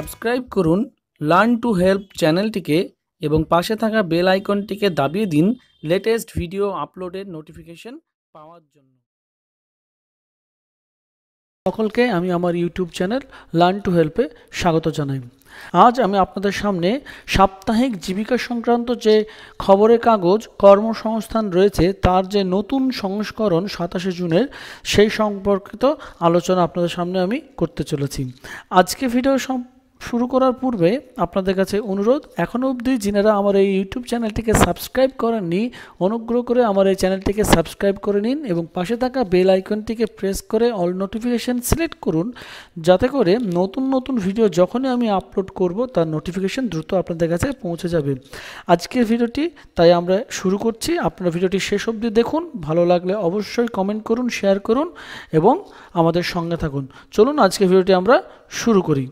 subscribe করুন learn to help চ্যানেলটিকে এবং পাশে থাকা বেল আইকনটিকে দাবিয়ে দিন লেটেস্ট ভিডিও আপলোডের নোটিফিকেশন পাওয়ার জন্য সকলকে আমি আমার ইউটিউব চ্যানেল লার্ন টু হেল্পে স্বাগত জানাই আজ আমি আপনাদের সামনে সাপ্তাহিক জীবিকা সংক্রান্ত যে খবরের কাগজ কর্মসংস্থান রয়েছে তার যে নতুন সংস্করণ সাতাশে জুনের সেই সম্পর্কিত আলোচনা আপনাদের সামনে আমি করতে চলেছি আজকে ভিডিও শুরু করার পূর্বে আপনাদের কাছে অনুরোধ এখনও অবধি যিনারা আমার এই ইউটিউব চ্যানেলটিকে সাবস্ক্রাইব করেননি অনুগ্রহ করে আমার এই চ্যানেলটিকে সাবস্ক্রাইব করে নিন এবং পাশে থাকা বেল আইকনটিকে প্রেস করে অল নোটিফিকেশান সিলেক্ট করুন যাতে করে নতুন নতুন ভিডিও যখনই আমি আপলোড করব তার নোটিফিকেশান দ্রুত আপনাদের কাছে পৌঁছে যাবে আজকের ভিডিওটি তাই আমরা শুরু করছি আপনার ভিডিওটি শেষ অবধি দেখুন ভালো লাগলে অবশ্যই কমেন্ট করুন শেয়ার করুন এবং আমাদের সঙ্গে থাকুন চলুন আজকের ভিডিওটি আমরা শুরু করি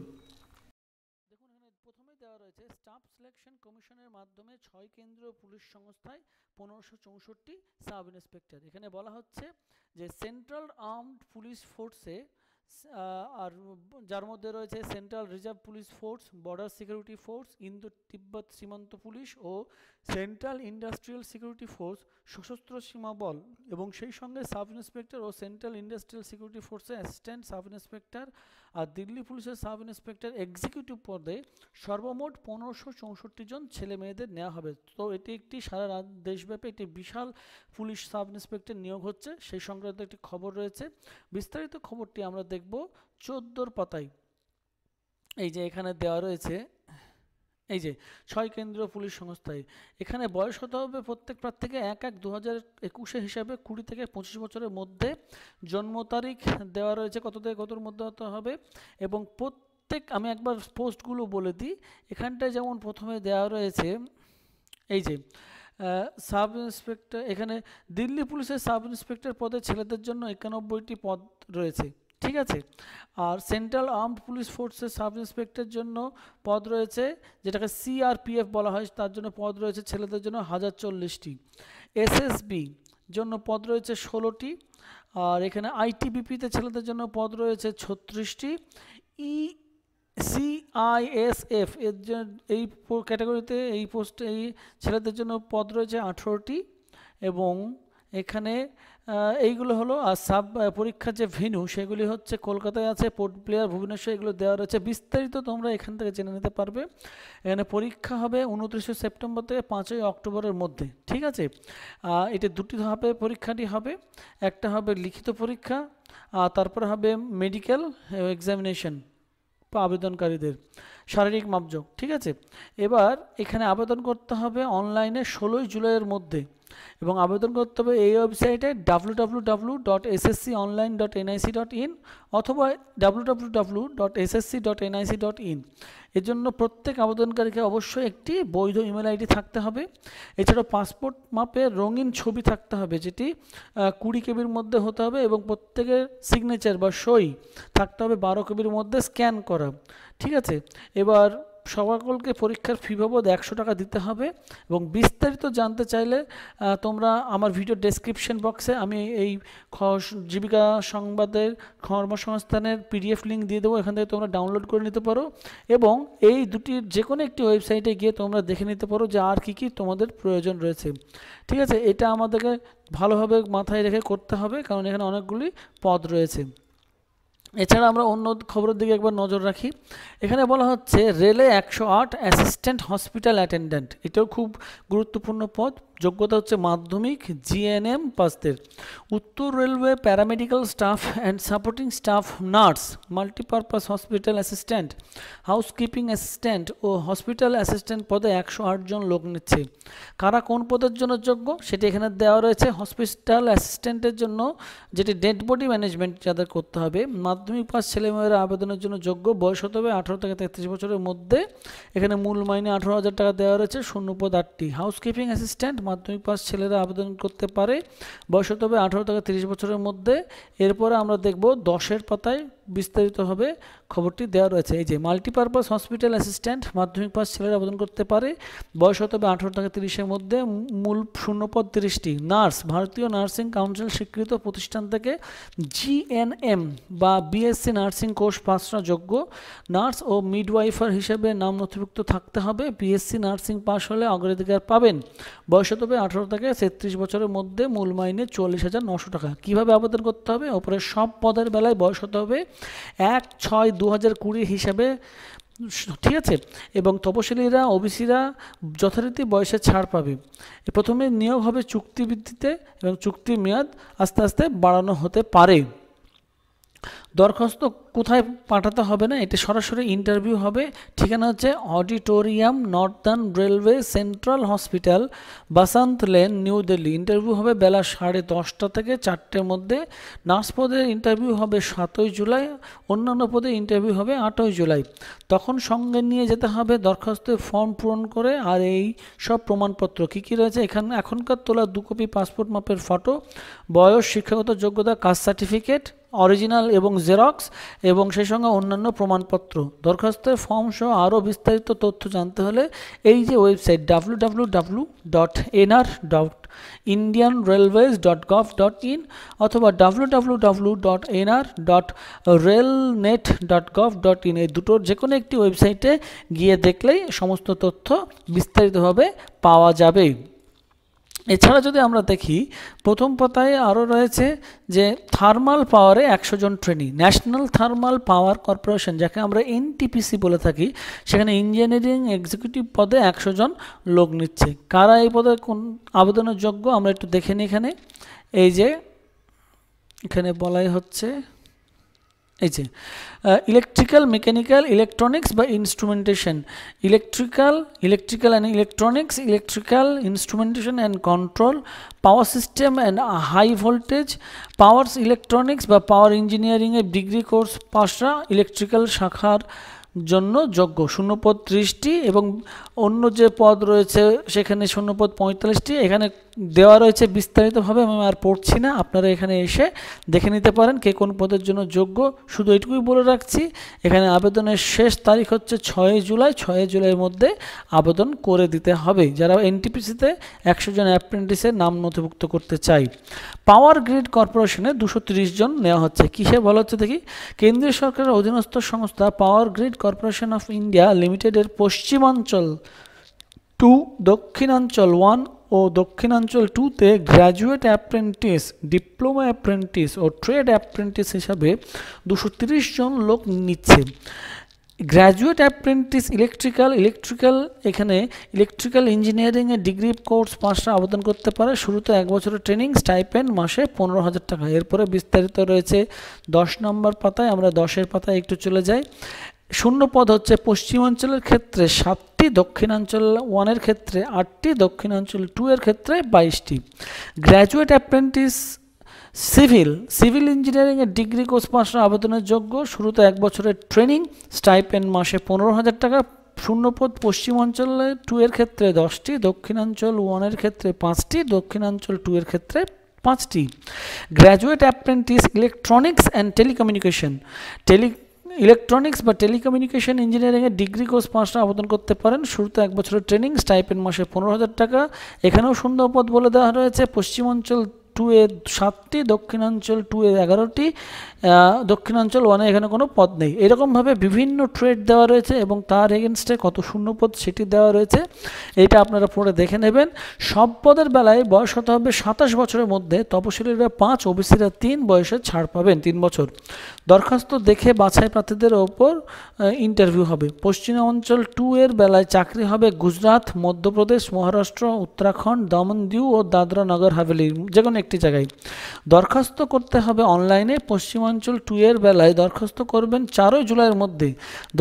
রেসপেক্টেড এখানে বলা হচ্ছে যে সেন্ট্রাল আর্মড পুলিশ ফোর্সে আর যার মধ্যে রয়েছে central reserve police force border security force Indo তিব্বত সীমান্ত পুলিশ ও সেন্ট্রাল ইন্ডাস্ট্রিয়াল সিকিউরিটি ফোর্স সশস্ত্র সীমা বল এবং সেই সঙ্গে সাব ইন্সপেক্টর ও সেন্ট্রাল ইন্ডাস্ট্রিয়াল সিকিউরিটি ফোর্সে অ্যাসিস্ট্যান্ট সাব ইন্সপেক্টর আর দিল্লি পুলিশের সাব ইন্সপেক্টর এক্সিকিউটিভ পদে সর্বমোট পনেরোশো চৌষট্টি জন ছেলে মেয়েদের নেওয়া হবে তো এটি একটি সারা দেশব্যাপী একটি বিশাল পুলিশ সাব ইন্সপেক্টর নিয়োগ হচ্ছে সেই সংক্রান্ত একটি খবর রয়েছে বিস্তারিত খবরটি আমরা দেখব চোদ্দোর পাতায় এই যে এখানে দেওয়া রয়েছে এই যে ছয় কেন্দ্রীয় পুলিশ সংস্থায় এখানে বয়স হতে হবে প্রত্যেক প্রার্থীকে এক এক দু হাজার একুশে হিসাবে কুড়ি থেকে পঁচিশ বছরের মধ্যে জন্ম তারিখ দেওয়া রয়েছে কত থেকে কতর মধ্যে হতে হবে এবং প্রত্যেক আমি একবার পোস্টগুলো বলে দিই এখানটায় যেমন প্রথমে দেওয়া রয়েছে এই যে সাব ইন্সপেক্টর এখানে দিল্লি পুলিশের সাব ইন্সপেক্টর পদে ছেলেদের জন্য একানব্বইটি পদ রয়েছে ঠিক আছে আর সেন্ট্রাল আর্মড পুলিশ ফোর্সের সাব ইন্সপেক্টর জন্য পদ রয়েছে যেটাকে সিআরপিএফ বলা হয় তার জন্য পদ রয়েছে ছেলেদের জন্য হাজার চল্লিশটি এসএসবি জন্য পদ রয়েছে ষোলোটি আর এখানে আইটিবিপিতে ছেলেদের জন্য পদ রয়েছে ছত্রিশটি ই e সিআইএসএফ এর এই ক্যাটাগরিতে এই পোস্টে এই ছেলেদের জন্য পদ রয়েছে আঠেরোটি এবং এখানে এইগুলো হলো আর সাব পরীক্ষার যে ভেনু সেগুলি হচ্ছে কলকাতায় আছে পোর্ট প্লেয়ার ভুবনেশ্বর এগুলো দেওয়া রয়েছে বিস্তারিত তোমরা এখান থেকে জেনে নিতে পারবে এখানে পরীক্ষা হবে উনত্রিশে সেপ্টেম্বর থেকে পাঁচই অক্টোবরের মধ্যে ঠিক আছে এটি দুটি ধাপে পরীক্ষাটি হবে একটা হবে লিখিত পরীক্ষা আর তারপরে হবে মেডিকেল এক্সামিনেশন আবেদনকারীদের শারীরিক মাপযোগ ঠিক আছে এবার এখানে আবেদন করতে হবে অনলাইনে ষোলোই জুলাইয়ের মধ্যে এবং আবেদন করতে হবে এই ওয়েবসাইটে W W W dot SSC online dot NIC dot in অথবা W W W dot SSC dot NIC dot in এর জন্য প্রত্যেক আবেদনকারীকে অবশ্যই একটি বৈধ ইমেল আইডি থাকতে হবে এছাড়াও পাসপোর্ট মাপে রঙিন ছবি থাকতে হবে যেটি কুড়ি কেবির মধ্যে হতে হবে এবং প্রত্যেকের সিগনেচার বা সই থাকতে হবে বারো কেবির মধ্যে স্ক্যান করা ঠিক আছে এবার সকলকে পরীক্ষার ফি বাবদ একশো টাকা দিতে হবে এবং বিস্তারিত জানতে চাইলে তোমরা আমার ভিডিও ডেসক্রিপশন বক্সে আমি এই জীবিকা সংবাদের কর্মসংস্থানের পিডিএফ লিঙ্ক দিয়ে দেবো এখান থেকে তোমরা ডাউনলোড করে নিতে পারো এবং এই দুটির যে কোনো একটি ওয়েবসাইটে গিয়ে তোমরা দেখে নিতে পারো যে আর কী কী তোমাদের প্রয়োজন রয়েছে ঠিক আছে এটা আমাদেরকে ভালোভাবে মাথায় রেখে করতে হবে কারণ এখানে অনেকগুলি পদ রয়েছে এছাড়া আমরা অন্য খবরের দিকে একবার নজর রাখি এখানে বলা হচ্ছে রেলে একশো আট অ্যাসিস্ট্যান্ট হসপিটাল অ্যাটেন্ডেন্ট এটাও খুব গুরুত্বপূর্ণ পদ যোগ্যতা হচ্ছে মাধ্যমিক জিএনএম পাসদের উত্তর railway paramedical staff and supporting staff nurse multipurpose hospital assistant housekeeping assistant ও হসপিটাল অ্যাসিস্ট্যান্ট পদে একশো জন লোক নিচ্ছে কারা কোন পদের জন্য যোগ্য সেটি এখানে দেওয়া রয়েছে হসপিটাল অ্যাসিস্ট্যান্টের জন্য যেটি ডেড বডি ম্যানেজমেন্ট যাদের করতে হবে মাধ্যমিক পাস ছেলেমেয়েরা আবেদনের জন্য যোগ্য বয়স হতে হবে আঠারো থেকে তেত্রিশ বছরের মধ্যে এখানে মূল মাইনে আঠারো হাজার টাকা দেওয়া রয়েছে শূন্য পদ আটটি হাউসকিপিং অ্যাসিস্ট্যান্ট মাধ্যমিক পাস ছেলেরা আবেদন করতে পারে বয়স হতে হবে আঠারো থেকে তিরিশ বছরের মধ্যে এরপরে আমরা দেখব দশের পাতায় বিস্তারিতভাবে খবরটি দেওয়া রয়েছে এই যে মাল্টিপারপাস হসপিটাল অ্যাসিস্ট্যান্ট মাধ্যমিক পাস ছেলেরা আবেদন করতে পারে বয়স হতে হবে আঠারো থেকে তিরিশের মধ্যে মূল শূন্যপদ তিরিশটি নার্স ভারতীয় নার্সিং কাউন্সিল স্বীকৃত প্রতিষ্ঠান থেকে জিএনএম বা বিএসসি নার্সিং কোর্স পাশরা যোগ্য নার্স ও মিডওয়াইফার হিসেবে নাম নথিভুক্ত থাকতে হবে বিএসসি নার্সিং পাস হলে অগ্রাধিকার পাবেন বয়স হতে হবে আঠারো থেকে তেত্রিশ বছরের মধ্যে মূল মাইনে চল্লিশ হাজার নশো টাকা কীভাবে আবেদন করতে হবে ওপরে সব পদের বেলায় বয়স হতে হবে এক ছয় দু হাজার কুড়ি হিসাবে ঠিক আছে এবং তপশিলীরা ওবিসিরা যথারীতি বয়সে ছাড় পাবে প্রথমে নিয়োগ হবে চুক্তিভিত্তিতে এবং চুক্তির মেয়াদ আস্তে আস্তে বাড়ানো হতে পারে দরখাস্ত কোথায় পাঠাতে হবে না এটা সরাসরি ইন্টারভিউ হবে ঠিকানা হচ্ছে auditorium northern railway central hospital Basant lane new Delhi interview হবে বেলা সাড়ে দশটা থেকে চারটের মধ্যে নার্স পদের ইন্টারভিউ হবে সাতই জুলাই অন্যান্য পদে ইন্টারভিউ হবে আটই জুলাই তখন সঙ্গে নিয়ে যেতে হবে দরখাস্তের ফর্ম পূরণ করে আর এই সব প্রমাণপত্র কী কী রয়েছে এখানে এখনকার তোলা দু কপি পাসপোর্ট মাপের ফটো বয়স শিক্ষাগত যোগ্যতা কাস্ট সার্টিফিকেট অরিজিনাল এবং জেরক্স এবং সেই সঙ্গে অন্যান্য প্রমাণপত্র দরখাস্তের ফর্ম সহ আরও বিস্তারিত তথ্য জানতে হলে এই যে website W W W dot NR dot Indian railways dot gov dot in অথবা W W W dot NR dot rail net dot gov dot in এই দুটোর যে কোনো একটি ওয়েবসাইটে গিয়ে দেখলেই সমস্ত তথ্য বিস্তারিতভাবে পাওয়া যাবে এছাড়া যদি আমরা দেখি প্রথম পাতায় আরও রয়েছে যে থার্মাল পাওয়ারে একশো জন trainee national thermal power corporation যাকে আমরা এনটিপিসি বলে থাকি সেখানে ইঞ্জিনিয়ারিং এক্সিকিউটিভ পদে একশো জন লোক নিচ্ছে কারা এই পদে কোন আবেদনের যোগ্য আমরা একটু দেখে নিই এখানে এই যে এখানে বলাই হচ্ছে এই যে ইলেকট্রিক্যাল মেকানিক্যাল ইলেকট্রনিক্স বা instrumentation electrical electrical and electronics electrical instrumentation and control power system and high voltage powers electronics বা পাওয়ার ইঞ্জিনিয়ারিংয়ের ডিগ্রি কোর্স পাশরা ইলেকট্রিক্যাল শাখার জন্য যোগ্য শূন্যপদ ত্রিশটি এবং অন্য যে পদ রয়েছে সেখানে শূন্যপদ পঁয়তাল্লিশটি এখানে দেওয়া রয়েছে বিস্তারিতভাবে আমি আর পড়ছি না আপনারা এখানে এসে দেখে নিতে পারেন কে কোন পদের জন্য যোগ্য শুধু এটুকুই বলে রাখছি এখানে আবেদনের শেষ তারিখ হচ্ছে ছয় জুলাই ছয় জুলাইয়ের মধ্যে আবেদন করে দিতে হবে যারা এনটিপিসিতে একশো জন অ্যাপ্রেন্টিসের নাম নথিভুক্ত করতে চাই পাওয়ার গ্রিড কর্পোরেশনে দুশো জন নেওয়া হচ্ছে কিসে বলা হচ্ছে দেখি কেন্দ্রীয় সরকারের অধীনস্থ সংস্থা power grid corporation of India লিমিটেডের পশ্চিমাঞ্চল টু দক্ষিণাঞ্চল ওয়ান ও দক্ষিণাঞ্চল টুতে গ্র্যাজুয়েট অ্যাপ্রেন্টিস ডিপ্লোমা অ্যাপ্রেন্টিস ও ট্রেড অ্যাপ্রেন্টিস হিসাবে দুশো জন লোক নিচ্ছে গ্র্যাজুয়েট অ্যাপ্রেন্টিস ইলেকট্রিক্যাল ইলেকট্রিক্যাল এখানে ইলেকট্রিক্যাল ইঞ্জিনিয়ারিংয়ে ডিগ্রি কোর্স পাঁচটা আবেদন করতে পারে শুরুতে এক বছরের ট্রেনিং স্টাইপেন্ড মাসে পনেরো হাজার টাকা এরপরে বিস্তারিত রয়েছে দশ নম্বর পাতায় আমরা দশের পাতায় একটু চলে যাই শূন্যপদ হচ্ছে পশ্চিমাঞ্চলের ক্ষেত্রে সাতটি দক্ষিণাঞ্চল ওয়ানের ক্ষেত্রে আটটি দক্ষিণাঞ্চল টু এর ক্ষেত্রে বাইশটি গ্র্যাজুয়েট অ্যাপ্রেন্টিস সিভিল সিভিল ইঞ্জিনিয়ারিংয়ের ডিগ্রি কোর্স পাশে আবেদনের যোগ্য শুরুতে এক বছরের ট্রেনিং স্টাইপেন্ড মাসে পনেরো হাজার টাকা শূন্যপদ পশ্চিমাঞ্চলে টু এর ক্ষেত্রে দশটি দক্ষিণাঞ্চল ওয়ানের ক্ষেত্রে পাঁচটি দক্ষিণাঞ্চল টু এর ক্ষেত্রে পাঁচটি graduate apprentice electronics and telecommunication tele electronics বা টেলিকমিউনিকেশন ইঞ্জিনিয়ারিংয়ের ডিগ্রি কোর্স পাঁচটা আবেদন করতে পারেন শুরুতে এক বছরের ট্রেনিং স্টাইপেন মাসে পনেরো হাজার টাকা এখানেও সুন্দর পদ বলে দেওয়া রয়েছে পশ্চিমাঞ্চল টু এ সাতটি দক্ষিণাঞ্চল টু এ এগারোটি দক্ষিণাঞ্চল ওয়ানে এখানে কোনো পদ নেই এরকমভাবে বিভিন্ন ট্রেড দেওয়া রয়েছে এবং তার এগেনস্টে কত শূন্য পদ সেটি দেওয়া রয়েছে এটা আপনারা পড়ে দেখে নেবেন সব পদের বেলায় বয়স হতে হবে সাতাশ বছরের মধ্যে তপশিলীরা পাঁচ ওবিসিরা তিন বয়সে ছাড় পাবেন তিন বছর দরখাস্ত দেখে বাছাই প্রার্থীদের ওপর ইন্টারভিউ হবে পশ্চিমাঞ্চল অঞ্চল টু এর বেলায় চাকরি হবে গুজরাট মধ্যপ্রদেশ মহারাষ্ট্র উত্তরাখণ্ড দমন দিউ ও দাদরা নগর হাভেলি যে কোনো একটি জায়গায় দরখাস্ত করতে হবে অনলাইনে পশ্চিমাঞ্চল টু এর বেলায় দরখাস্ত করবেন চারই জুলাইয়ের মধ্যে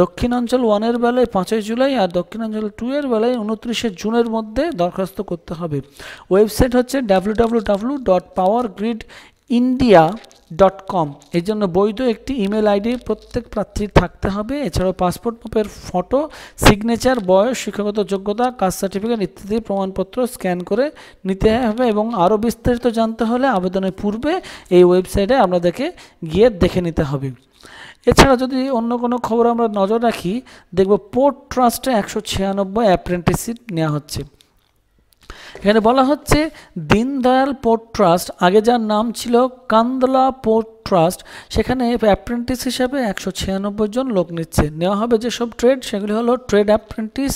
দক্ষিণাঞ্চল ওয়ানের বেলায় পাঁচই জুলাই আর দক্ষিণাঞ্চল টু এর বেলায় উনত্রিশে জুনের মধ্যে দরখাস্ত করতে হবে ওয়েবসাইট হচ্ছে W W W dot power grid India dot com এর জন্য বৈধ একটি ইমেল আইডি প্রত্যেক প্রার্থীর থাকতে হবে এছাড়াও পাসপোর্ট মাপের ফটো সিগনেচার বয়স শিক্ষাগত যোগ্যতা কাস্ট সার্টিফিকেট ইত্যাদি প্রমাণপত্র স্ক্যান করে নিতে হবে এবং আরও বিস্তারিত জানতে হলে আবেদনের পূর্বে এই ওয়েবসাইটে আপনাদেরকে গিয়ে দেখে নিতে হবে এছাড়া যদি অন্য কোনো খবর আমরা নজর রাখি দেখব পোর্ট ট্রাস্টে একশো ছিয়ানব্বই অ্যাপ্রেন্টিসশিপ নেওয়া হচ্ছে এখানে বলা হচ্ছে দীনদয়াল পোর্ট ট্রাস্ট আগে যার নাম ছিল কান্দলা পোর্ট ট্রাস্ট সেখানে অ্যাপ্রেন্টিস হিসাবে একশো ছিয়ানব্বই জন লোক নিচ্ছে নেওয়া হবে যেসব ট্রেড সেগুলি হলো ট্রেড অ্যাপ্রেন্টিস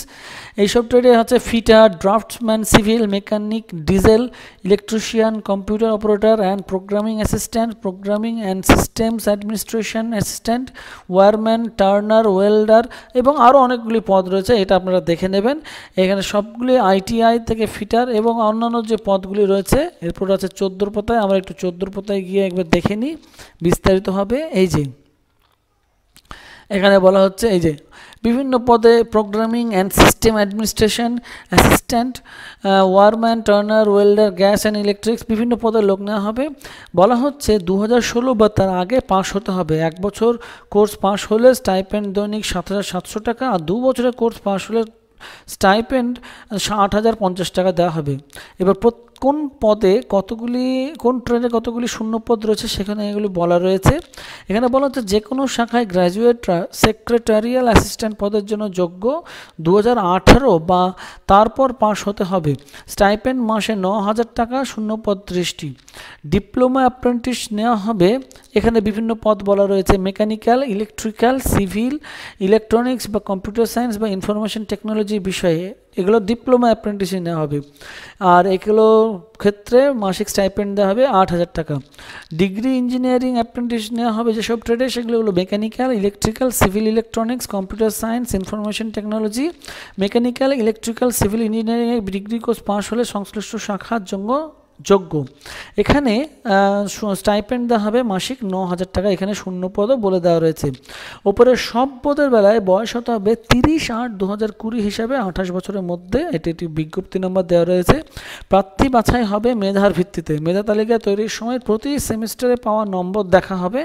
এইসব ট্রেডে হচ্ছে fitter draftsman civil mechanic diesel electrician computer operator and programming assistant programming and systems administration assistant wireman turner welder এবং আরও অনেকগুলি পদ রয়েছে এটা আপনারা দেখে নেবেন এখানে সবগুলি আইটিআই থেকে ফিটার এবং অন্যান্য যে পদগুলি রয়েছে এরপর আছে চোদ্দোর পথায় আমরা একটু চোদ্দোর পথায় গিয়ে একবার দেখে নিই বিস্তারিত হবে এই যে এখানে বলা হচ্ছে এই যে বিভিন্ন পদে programming and system administration assistant wireman turner welder gas and electrics বিভিন্ন পদে লোক নেওয়া হবে বলা হচ্ছে দু ষোলো বা তার আগে পাস হতে হবে এক বছর কোর্স পাস হলে স্টাইপেন্ড দৈনিক সাত হাজার সাতশো টাকা আর দু বছরের কোর্স পাস হলে স্টাইপেন্ড আট হাজার পঞ্চাশ টাকা দেওয়া হবে এবার প্রত্যেক কোন পদে কতগুলি কোন ট্রেনে কতগুলি শূন্য পদ রয়েছে সেখানে এগুলি বলা রয়েছে এখানে বলা হচ্ছে যে কোনো শাখায় গ্র্যাজুয়েটরা সেক্রেটারিয়াল অ্যাসিস্ট্যান্ট পদের জন্য যোগ্য দু বা তারপর পাশ হতে হবে স্টাইপেন্ড মাসে ন হাজার টাকা শূন্য পদ দৃষ্টি ডিপ্লোমা অ্যাপ্রেন্টিস নেওয়া হবে এখানে বিভিন্ন পদ বলা রয়েছে মেকানিক্যাল ইলেকট্রিক্যাল সিভিল ইলেকট্রনিক্স বা কম্পিউটার সায়েন্স বা ইনফরমেশন টেকনোলজি বিষয়ে এগুলো ডিপ্লোমা অ্যাপ্রেন্টিসি নেওয়া হবে আর এগুলো ক্ষেত্রে মাসিক স্টাইপেন্ড দেওয়া হবে আট হাজার টাকা ডিগ্রি ইঞ্জিনিয়ারিং অ্যাপ্রেন্টিস নেওয়া হবে যেসব ট্রেডে সেগুলো হলো mechanical electrical civil electronics computer science information technology mechanical electrical civil ইঞ্জিনিয়ারিংয়ের ডিগ্রি কোর্স পাশ হলে সংশ্লিষ্ট শাখার জন্য যোগ্য এখানে স্টাইপেন্ড দেওয়া হবে মাসিক ন হাজার টাকা এখানে শূন্য পদও বলে দেওয়া রয়েছে ওপরের সব পদের বেলায় বয়স হতে হবে তিরিশ আট দু হাজার কুড়ি হিসাবে আঠাশ বছরের মধ্যে এটি একটি বিজ্ঞপ্তি নম্বর দেওয়া রয়েছে প্রার্থী বাছাই হবে মেধার ভিত্তিতে মেধা তালিকা তৈরির সময় প্রতি সেমিস্টারে পাওয়া নম্বর দেখা হবে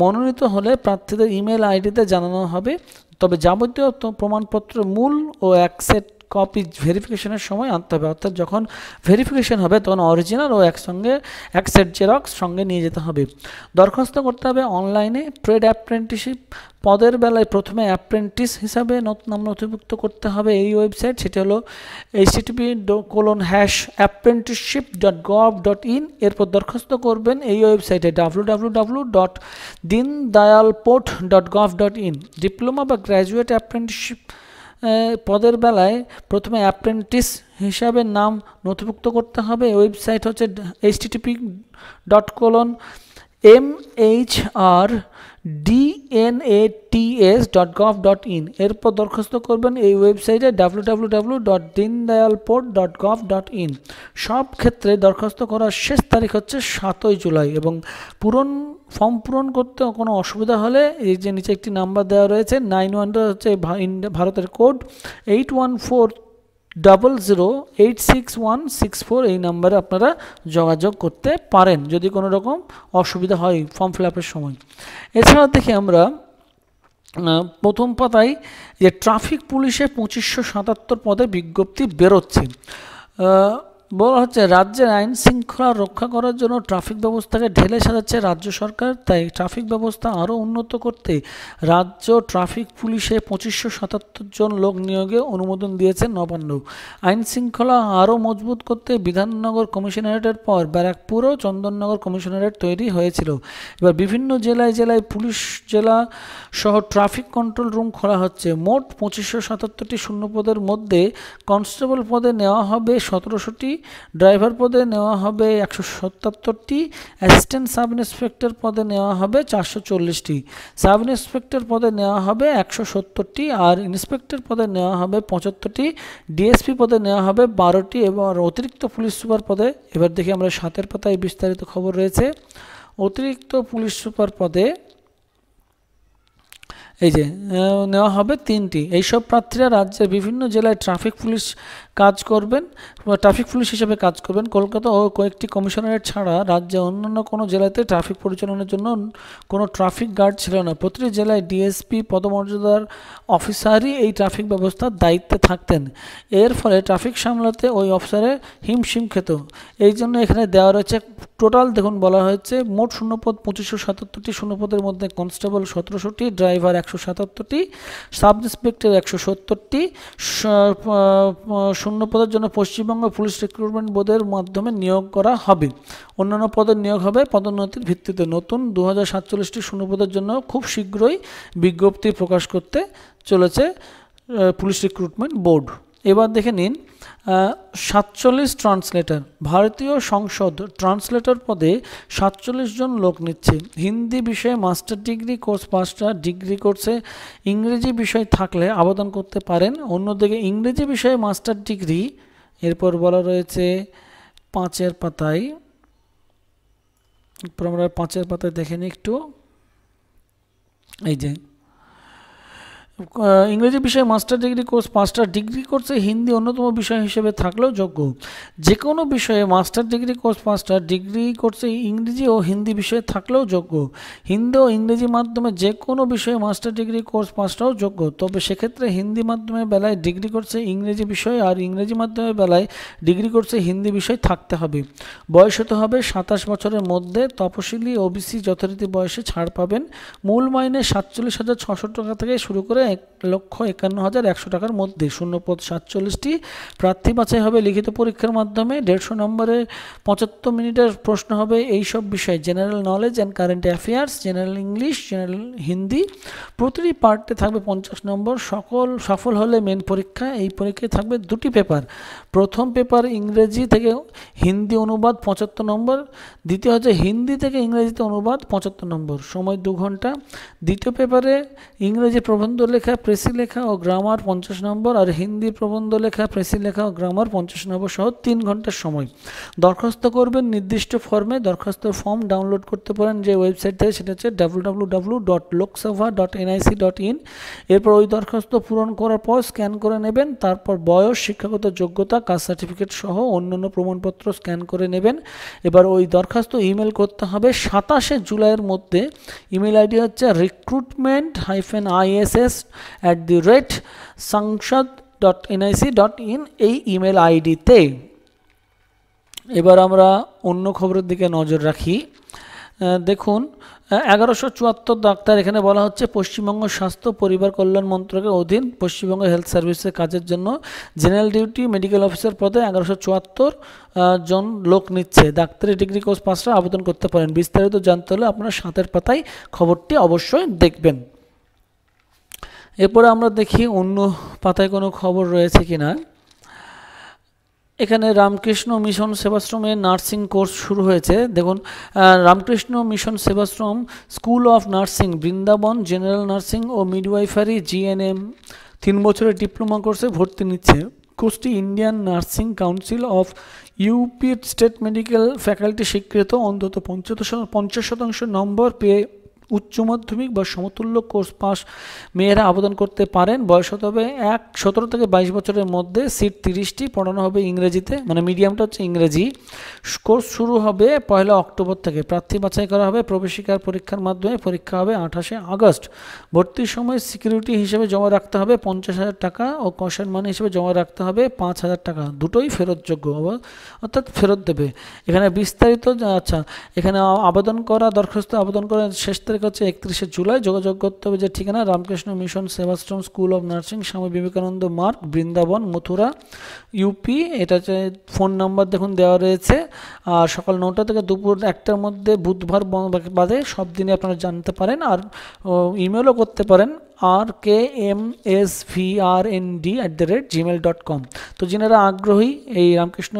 মনোনীত হলে প্রার্থীদের ইমেল আইডিতে জানানো হবে তবে যাবতীয় প্রমাণপত্র মূল ও এক সেট কপি ভেরিফিকেশনের সময় আনতে হবে অর্থাৎ যখন ভেরিফিকেশন হবে তখন অরিজিনাল ও একসঙ্গে এক সেট জেরক্স সঙ্গে নিয়ে যেতে হবে দরখাস্ত করতে হবে অনলাইনে ট্রেড অ্যাপ্রেন্টিসশিপ পদের বেলায় প্রথমে অ্যাপ্রেন্টিস হিসাবে নাম নথিভুক্ত করতে হবে এই ওয়েবসাইট সেটি হলো HTTP colon hash apprenticeship dot gov dot in এরপর দরখাস্ত করবেন এই ওয়েবসাইটে W W W dot Deen Dayal port dot gov dot in diploma বা গ্র্যাজুয়েট অ্যাপ্রেন্টিসশিপ পদের বেলায় প্রথমে অ্যাপ্রেন্টিস হিসাবে নাম নথিভুক্ত করতে হবে ওয়েবসাইট হচ্ছে HTTP dot colon M H R DNA dot gov dot in এরপর দরখাস্ত করবেন এই ওয়েবসাইটে W W W dot Deendayal port dot gov dot in সব ক্ষেত্রে দরখাস্ত করার শেষ তারিখ হচ্ছে সাতই জুলাই এবং পূরণ ফর্ম পূরণ করতে কোনো অসুবিধা হলে এই যে নিচে একটি নাম্বার দেওয়া রয়েছে নাইন ওয়ানটা হচ্ছে ভারতের code eight one four double zero eight six one six four এই নাম্বারে আপনারা যোগাযোগ করতে পারেন যদি কোনো রকম অসুবিধা হয় ফর্ম ফিল আপের সময় এছাড়া দেখি আমরা প্রথম পাতায় যে ট্রাফিক পুলিশে পঁচিশশো সাতাত্তর পদে বিজ্ঞপ্তি বেরোচ্ছে বলা হচ্ছে রাজ্যের আইন শৃঙ্খলা রক্ষা করার জন্য ট্রাফিক ব্যবস্থাকে ঢেলে সাজাচ্ছে রাজ্য সরকার তাই ট্রাফিক ব্যবস্থা আরও উন্নত করতে রাজ্য ট্রাফিক পুলিশে পঁচিশশো সাতাত্তর জন লোক নিয়োগে অনুমোদন দিয়েছে নবান্ন আইন শৃঙ্খলা আরও মজবুত করতে বিধাননগর কমিশনারেটের পর ব্যারাকপুরও চন্দননগর কমিশনারেট তৈরি হয়েছিল এবার বিভিন্ন জেলায় জেলায় পুলিশ জেলা সহ ট্রাফিক কন্ট্রোল রুম খোলা হচ্ছে মোট পঁচিশশো সাতাত্তরটি শূন্যপদের মধ্যে কনস্টেবল পদে নেওয়া হবে সতেরোশোটি ড্রাইভার পদে নেওয়া হবে একশো সত্তাত্তরটি অ্যাসিস্ট্যান্ট সাব ইন্সপেক্টর পদে নেওয়া হবে চারশো চল্লিশটি সাব ইন্সপেক্টর পদে নেওয়া হবে একশো সত্তরটি আর ইন্সপেক্টর পদে নেওয়া হবে পঁচাত্তরটি ডিএসপি পদে নেওয়া হবে বারোটি এবং অতিরিক্ত পুলিশ সুপার পদে এবার দেখি আমরা সাতের পাতায় বিস্তারিত খবর রয়েছে অতিরিক্ত পুলিশ সুপার পদে এই যে নেওয়া হবে তিনটি এইসব প্রার্থীরা রাজ্যের বিভিন্ন জেলায় ট্রাফিক পুলিশ কাজ করবেন ট্রাফিক পুলিশ হিসেবে কাজ করবেন কলকাতা ও কয়েকটি কমিশনারের ছাড়া রাজ্যে অন্যান্য কোনো জেলাতে ট্রাফিক পরিচালনার জন্য কোনো ট্রাফিক গার্ড ছিল না প্রতিটি জেলায় ডিএসপি পদমর্যাদার অফিসারই এই ট্রাফিক ব্যবস্থার দায়িত্বে থাকতেন এর ফলে ট্রাফিক সামলাতে ওই অফিসারে হিমশিম খেত এই জন্য এখানে দেওয়া রয়েছে টোটাল দেখুন বলা হয়েছে মোট শূন্যপদ পঁচিশশো সাতাত্তরটি শূন্যপদের মধ্যে কনস্টেবল সতেরোশোটি ড্রাইভার একশো সাতাত্তরটি সাব ইন্সপেক্টর একশো সত্তরটি শূন্যপদের জন্য পশ্চিমবঙ্গ পুলিশ রিক্রুটমেন্ট বোর্ডের মাধ্যমে নিয়োগ করা হবে অন্যান্য পদের নিয়োগ হবে পদোন্নতির ভিত্তিতে নতুন দু হাজার সাতচল্লিশটি শূন্যপদের জন্য খুব শীঘ্রই বিজ্ঞপ্তি প্রকাশ করতে চলেছে পুলিশ রিক্রুটমেন্ট বোর্ড এবার দেখে নিন সাতচল্লিশ ট্রান্সলেটর ভারতীয় সংসদ ট্রান্সলেটর পদে সাতচল্লিশ জন লোক নিচ্ছে হিন্দি বিষয়ে মাস্টার ডিগ্রি কোর্স পাঁচটা ডিগ্রি কোর্সে ইংরেজি বিষয় থাকলে আবেদন করতে পারেন অন্যদিকে ইংরেজি বিষয়ে মাস্টার ডিগ্রি এরপর বলা রয়েছে পাঁচের পাতায় আমরা পাঁচের পাতায় দেখে একটু এই যে ইংরেজি বিষয়ে master degree course master degree কোর্সে হিন্দি অন্যতম বিষয় হিসেবে থাকলেও যোগ্য যে কোনো বিষয়ে master degree course master degree কোর্সে ইংরেজি ও হিন্দি বিষয়ে থাকলেও যোগ্য হিন্দি ও ইংরেজি মাধ্যমে যে কোনো বিষয়ে মাস্টার ডিগ্রি কোর্স মাস্টারও যোগ্য তবে সেক্ষেত্রে হিন্দি মাধ্যমে বেলায় ডিগ্রি কোর্সে ইংরেজি বিষয় আর ইংরেজি মাধ্যমে বেলায় ডিগ্রি কোর্সে হিন্দি বিষয় থাকতে হবে বয়স হতে হবে সাতাশ বছরের মধ্যে তপশিলি ওবিসি যথারীতি বয়সে ছাড় পাবেন মূল মাইনে সাতচল্লিশ হাজার ছশো টাকা থেকে শুরু করে এক লক্ষ একান্ন হাজার একশো টাকার মধ্যে শূন্যপদ সাতচল্লিশটি প্রার্থী বাছাই হবে লিখিত পরীক্ষার মাধ্যমে দেড়শো নম্বরে পঁচাত্তর মিনিটের প্রশ্ন হবে এই সব বিষয়ে general knowledge and current affairs general English general Hindi প্রতিটি পার্টে থাকবে পঞ্চাশ নম্বর সকল সফল হলে মেন পরীক্ষা এই পরীক্ষায় থাকবে দুটি পেপার প্রথম পেপার ইংরেজি থেকে হিন্দি অনুবাদ পঁচাত্তর নম্বর দ্বিতীয় হচ্ছে হিন্দি থেকে ইংরেজিতে অনুবাদ পঁচাত্তর নম্বর সময় দু ঘন্টা দ্বিতীয় পেপারে ইংরেজি প্রবন্ধ লেখা প্রেসি লেখা ও গ্রামার পঞ্চাশ নম্বর আর হিন্দি প্রবন্ধ লেখা প্রেসি লেখা ও গ্রামার পঞ্চাশ নম্বর সহ তিন ঘন্টার সময় দরখাস্ত করবেন নির্দিষ্ট ফর্মে দরখাস্ত ফর্ম ডাউনলোড করতে পারেন যে ওয়েবসাইট থেকে সেটা হচ্ছে W dot Lok Sabha dot NIC dot in এরপর ওই দরখাস্ত পূরণ করার পর স্ক্যান করে নেবেন তারপর বয়স শিক্ষাগত যোগ্যতা কাস্ট সার্টিফিকেট সহ অন্যান্য প্রমাণপত্র স্ক্যান করে নেবেন এবার ওই দরখাস্ত ইমেল করতে হবে সাতাশে জুলাইয়ের মধ্যে ইমেল আইডি হচ্ছে recruitment hyphen ISS at the rate Sansad dot NIC dot in এই ইমেল আইডিতে এবার আমরা অন্য খবরের দিকে নজর রাখি দেখুন এগারোশো চুয়াত্তর ডাক্তার এখানে বলা হচ্ছে পশ্চিমবঙ্গ স্বাস্থ্য পরিবার কল্যাণ মন্ত্রকের অধীন পশ্চিমবঙ্গ হেলথ সার্ভিসের কাজের জন্য জেনারেল ডিউটি মেডিকেল অফিসার পদে এগারোশো চুয়াত্তর জন লোক নিচ্ছে ডাক্তারি ডিগ্রি কোর্স পাঁচটা আবেদন করতে পারেন বিস্তারিত জানতে হলে আপনার সাঁতের পাতায় খবরটি অবশ্যই দেখবেন এরপরে আমরা দেখি অন্য পাতায় কোনো খবর রয়েছে কি না এখানে রামকৃষ্ণ মিশন সেবাশ্রমে নার্সিং কোর্স শুরু হয়েছে দেখুন Ramakrishna mission Sevashram school of nursing Vrindavan general nursing ও মিডওয়াইফারি জিএনএম তিন বছরের ডিপ্লোমা কোর্সে ভর্তি নিচ্ছে কোর্সটি Indian nursing council of UP state medical faculty স্বীকৃত অন্তত পঞ্চাশ শতাংশ নম্বর পেয়ে উচ্চ মাধ্যমিক বা সমতুল্য কোর্স পাস মেয়েরা আবেদন করতে পারেন বয়স হতে হবে এক সতেরো থেকে বাইশ বছরের মধ্যে সিট তিরিশটি পড়ানো হবে ইংরেজিতে মানে মিডিয়ামটা হচ্ছে ইংরেজি কোর্স শুরু হবে পয়লা অক্টোবর থেকে প্রার্থী বাছাই করা হবে প্রবেশিকার পরীক্ষার মাধ্যমে পরীক্ষা হবে আঠাশে আগস্ট ভর্তির সময় সিকিউরিটি হিসেবে জমা রাখতে হবে পঞ্চাশ হাজার টাকা ও কষের মানে হিসেবে জমা রাখতে হবে পাঁচ হাজার টাকা দুটোই ফেরতযোগ্য অর্থাৎ ফেরত দেবে এখানে বিস্তারিত আচ্ছা এখানে আবেদন করা দরখাস্ত আবেদন করা শেষ তারিখ তারিখ হচ্ছে একত্রিশে জুলাই যোগাযোগ করতে হবে যে ঠিকানা Ramakrishna mission Sevashram school of nursing Swami Vivekananda Marg Vrindavan Mathura UP এটা হচ্ছে ফোন নাম্বার দেখুন দেওয়া রয়েছে আর সকাল নটা থেকে দুপুর একটার মধ্যে বুধবার বাদে সব দিনে আপনারা জানতে পারেন আর ইমেলও করতে পারেন RKMSVRND at the rate Gmail dot com তো যিনারা আগ্রহী এই রামকৃষ্ণ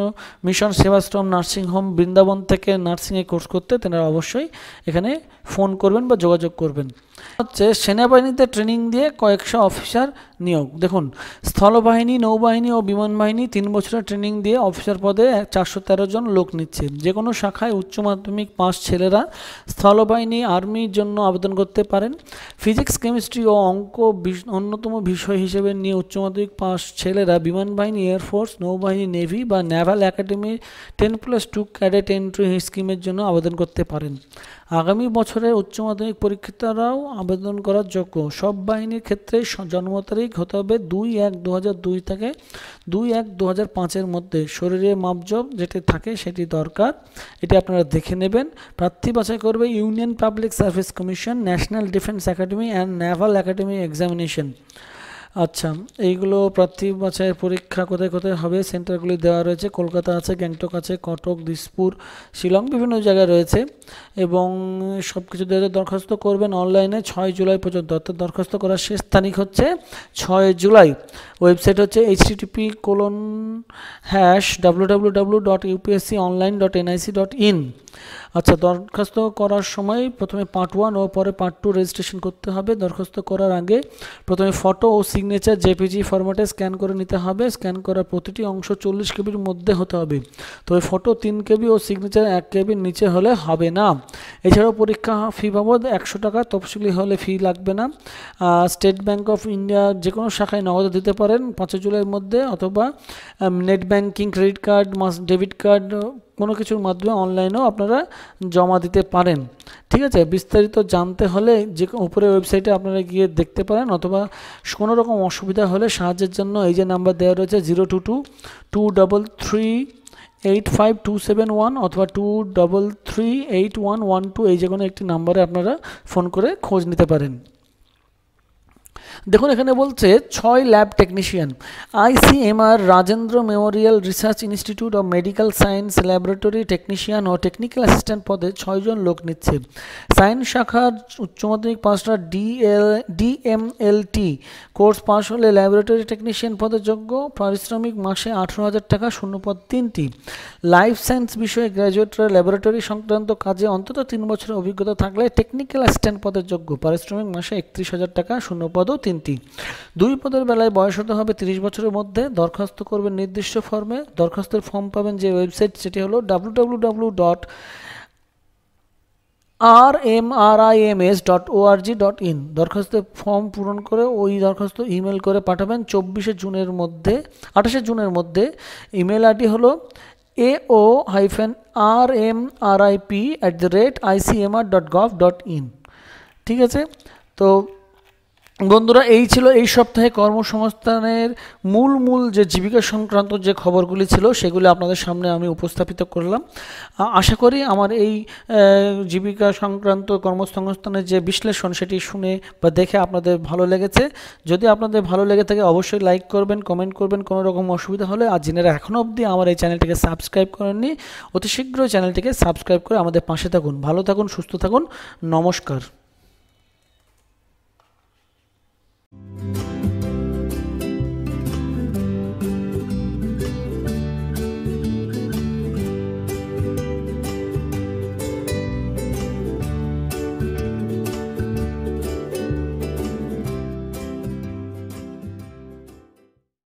মিশন সেবাশ্রম নার্সিংহোম বৃন্দাবন থেকে নার্সিংয়ে কোর্স করতে তেনারা অবশ্যই এখানে ফোন করবেন বা যোগাযোগ করবেন হচ্ছে সেনাবাহিনীতে ট্রেনিং দিয়ে কয়েকশো অফিসার নিয়োগ দেখুন স্থলবাহিনী নৌবাহিনী ও বিমান বাহিনী তিন বছরের ট্রেনিং দিয়ে অফিসার পদে চারশো তেরো জন লোক নিচ্ছে যে কোনো শাখায় উচ্চ মাধ্যমিক পাঁচ ছেলেরা স্থলবাহিনী আর্মির জন্য আবেদন করতে পারেন ফিজিক্স কেমিস্ট্রি ও অঙ্ক অন্যতম বিষয় হিসেবে নিয়ে উচ্চ মাধ্যমিক পাঁচ ছেলেরা বিমান বাহিনী এয়ারফোর্স নৌবাহিনী নেভি বা naval academy ten plus two cadet entry স্কিমের জন্য আবেদন করতে পারেন আগামী বছরে উচ্চ মাধ্যমিক পরীক্ষিতারাও আবেদন করার যোগ্য সব বাহিনীর ক্ষেত্রে জন্ম তারিখ হতে হবে দুই এক দু দুই থেকে দুই এক দু পাঁচের মধ্যে শরীরে মাপজব যেটি থাকে সেটি দরকার এটি আপনারা দেখে নেবেন প্রার্থী বাছাই করবে union public service commission national defence academy and naval academy examination আচ্ছা এইগুলো প্রার্থী বছরের পরীক্ষা কোথায় কোথায় হবে সেন্টারগুলি দেওয়া রয়েছে কলকাতা আছে গ্যাংটক আছে কটক দিসপুর শিলং বিভিন্ন জায়গায় রয়েছে এবং সব কিছু দরখাস্ত করবেন অনলাইনে ছয় জুলাই পর্যন্ত অর্থাৎ দরখাস্ত করার শেষ তারিখ হচ্ছে ছয় জুলাই ওয়েবসাইট হচ্ছে HTTP colon hash W W W dot UPSC online dot NIC dot in আচ্ছা দরখাস্ত করার সময় প্রথমে পার্ট ওয়ান ও পরে পার্ট টু রেজিস্ট্রেশন করতে হবে দরখাস্ত করার আগে প্রথমে ফটো ও সি সিগনেচার জেপিজি ফরম্যাটে স্ক্যান করে নিতে হবে স্ক্যান করা প্রতিটি অংশ চল্লিশ কেবির মধ্যে হতে হবে তবে ফটো তিন কেবি ও সিগনেচার এক কেবির নিচে হলে হবে না এছাড়াও পরীক্ষা ফি বাবদ একশো টাকা তফসিলি হলে ফি লাগবে না স্টেট ব্যাঙ্ক অফ ইন্ডিয়া যে কোনো শাখায় নগদ দিতে পারেন পাঁচই জুলাইয়ের মধ্যে অথবা নেট ব্যাঙ্কিং ক্রেডিট কার্ড মাস ডেবিট কার্ড কোনো কিছুর মাধ্যমে অনলাইনেও আপনারা জমা দিতে পারেন ঠিক আছে বিস্তারিত জানতে হলে যে উপরে ওয়েবসাইটে আপনারা গিয়ে দেখতে পারেন অথবা কোনো রকম অসুবিধা হলে সাহায্যের জন্য এই যে নাম্বার দেওয়া রয়েছে zero two two two double three eight five two seven one অথবা two double three eight one one two এই যে কোনো একটি নাম্বারে আপনারা ফোন করে খোঁজ নিতে পারেন দেখুন এখানে বলছে ছয় lab technician ICMR Rajendra memorial research institute of medical science laboratory technician ও টেকনিক্যাল অ্যাসিস্ট্যান্ট পদে ছয়জন লোক নিচ্ছে সায়েন্স শাখার উচ্চ মাধ্যমিক পাঁচটা ডিএল ডিএমএলটি কোর্স পাস হলে ল্যাবরেটরি টেকনিশিয়ান পদে যোগ্য পারিশ্রমিক মাসে আঠেরো হাজার টাকা শূন্য পদ তিনটি লাইফ সায়েন্স বিষয়ে গ্র্যাজুয়েটরা ল্যাবরেটরি সংক্রান্ত কাজে অন্তত তিন বছরের অভিজ্ঞতা থাকলে টেকনিক্যাল অ্যাসিস্ট্যান্ট পদের যোগ্য পারিশ্রমিক মাসে একত্রিশ হাজার টাকা পদও তিন তিনটি দুই পদের বেলায় বয়স হতে হবে তিরিশ বছরের মধ্যে দরখাস্ত করবেন নির্দিষ্ট ফর্মে দরখাস্তের ফর্ম পাবেন যে ওয়েবসাইট সেটি হলো W dot R M R I M S dot ORG dot in দরখাস্ত ফর্ম পূরণ করে ওই দরখাস্ত ইমেল করে পাঠাবেন চব্বিশে জুনের মধ্যে আঠাশে জুনের মধ্যে ইমেল আইডি হলো A O hyphen R M R I P at the rate ICMR dot gov dot in ঠিক আছে তো বন্ধুরা এই ছিল এই সপ্তাহে কর্মসংস্থানের মূল মূল যে জীবিকা সংক্রান্ত যে খবরগুলি ছিল সেগুলি আপনাদের সামনে আমি উপস্থাপিত করলাম আশা করি আমার এই জীবিকা সংক্রান্ত কর্মসংস্থানের যে বিশ্লেষণ সেটি শুনে বা দেখে আপনাদের ভালো লেগেছে যদি আপনাদের ভালো লেগে থাকে অবশ্যই লাইক করবেন কমেন্ট করবেন কোনো রকম অসুবিধা হলে আর যিনারা এখনও অবধি আমার এই চ্যানেলটিকে সাবস্ক্রাইব করেননি অতি শীঘ্রই চ্যানেলটিকে সাবস্ক্রাইব করে আমাদের পাশে থাকুন ভালো থাকুন সুস্থ থাকুন নমস্কার Música